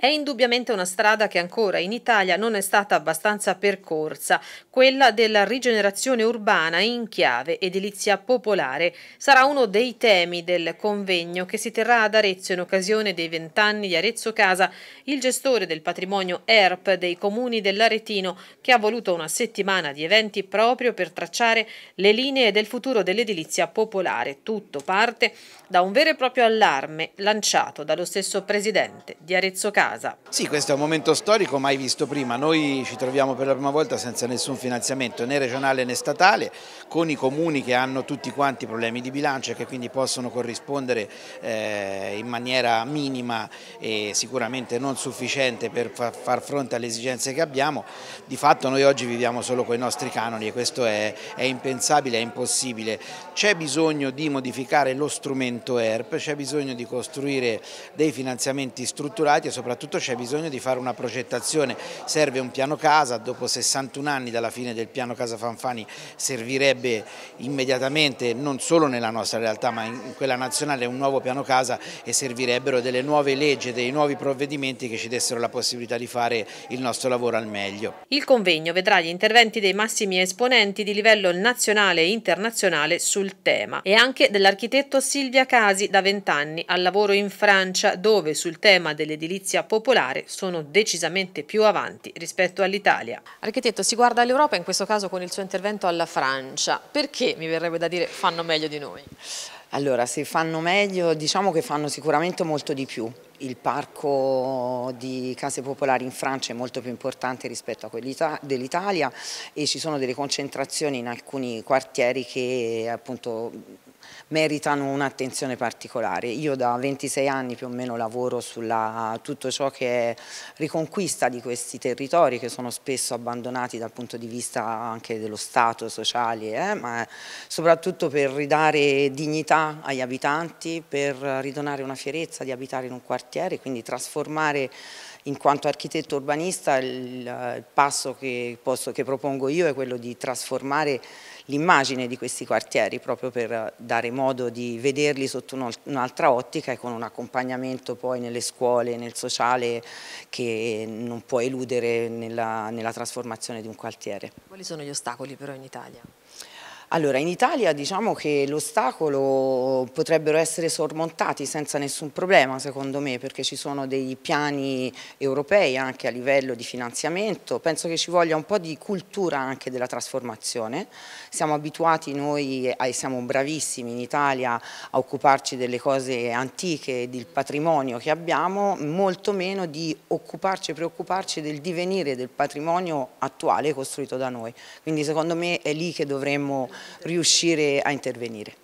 È indubbiamente una strada che ancora in Italia non è stata abbastanza percorsa, quella della rigenerazione urbana in chiave edilizia popolare. Sarà uno dei temi del convegno che si terrà ad Arezzo in occasione dei vent'anni di Arezzo Casa, il gestore del patrimonio ERP dei comuni dell'Aretino, che ha voluto una settimana di eventi proprio per tracciare le linee del futuro dell'edilizia popolare. Tutto parte da un vero e proprio allarme lanciato dallo stesso presidente di Arezzo Casa casa. Sì, questo è un momento storico mai visto prima. Noi ci troviamo per la prima volta senza nessun finanziamento né regionale né statale, con i comuni che hanno tutti quanti problemi di bilancio e che quindi possono corrispondere eh, in maniera minima e sicuramente non sufficiente per fa far fronte alle esigenze che abbiamo. Di fatto noi oggi viviamo solo con i nostri canoni e questo è, è impensabile, è impossibile. C'è bisogno di modificare lo strumento ERP, c'è bisogno di costruire dei finanziamenti strutturati e soprattutto soprattutto c'è bisogno di fare una progettazione, serve un piano casa, dopo 61 anni dalla fine del piano casa Fanfani servirebbe immediatamente non solo nella nostra realtà ma in quella nazionale un nuovo piano casa e servirebbero delle nuove leggi, dei nuovi provvedimenti che ci dessero la possibilità di fare il nostro lavoro al meglio. Il convegno vedrà gli interventi dei massimi esponenti di livello nazionale e internazionale sul tema e anche dell'architetto Silvia Casi da 20 anni al lavoro in Francia dove sul tema dell'edilizia popolare sono decisamente più avanti rispetto all'Italia. Architetto, si guarda all'Europa, in questo caso con il suo intervento alla Francia. Perché, mi verrebbe da dire, fanno meglio di noi? Allora, se fanno meglio, diciamo che fanno sicuramente molto di più. Il parco di case popolari in Francia è molto più importante rispetto a quelli dell'Italia e ci sono delle concentrazioni in alcuni quartieri che appunto meritano un'attenzione particolare. Io da 26 anni più o meno lavoro su tutto ciò che è riconquista di questi territori che sono spesso abbandonati dal punto di vista anche dello Stato, sociale, eh, ma soprattutto per ridare dignità agli abitanti, per ridonare una fierezza di abitare in un quartiere, quindi trasformare in quanto architetto urbanista il, il passo che, posso, che propongo io è quello di trasformare l'immagine di questi quartieri proprio per dare modo di vederli sotto un'altra ottica e con un accompagnamento poi nelle scuole, nel sociale che non può eludere nella, nella trasformazione di un quartiere. Quali sono gli ostacoli però in Italia? Allora, in Italia diciamo che l'ostacolo potrebbero essere sormontati senza nessun problema, secondo me, perché ci sono dei piani europei anche a livello di finanziamento. Penso che ci voglia un po' di cultura anche della trasformazione. Siamo abituati noi, siamo bravissimi in Italia a occuparci delle cose antiche, del patrimonio che abbiamo, molto meno di occuparci e preoccuparci del divenire del patrimonio attuale costruito da noi. Quindi secondo me è lì che dovremmo riuscire a intervenire.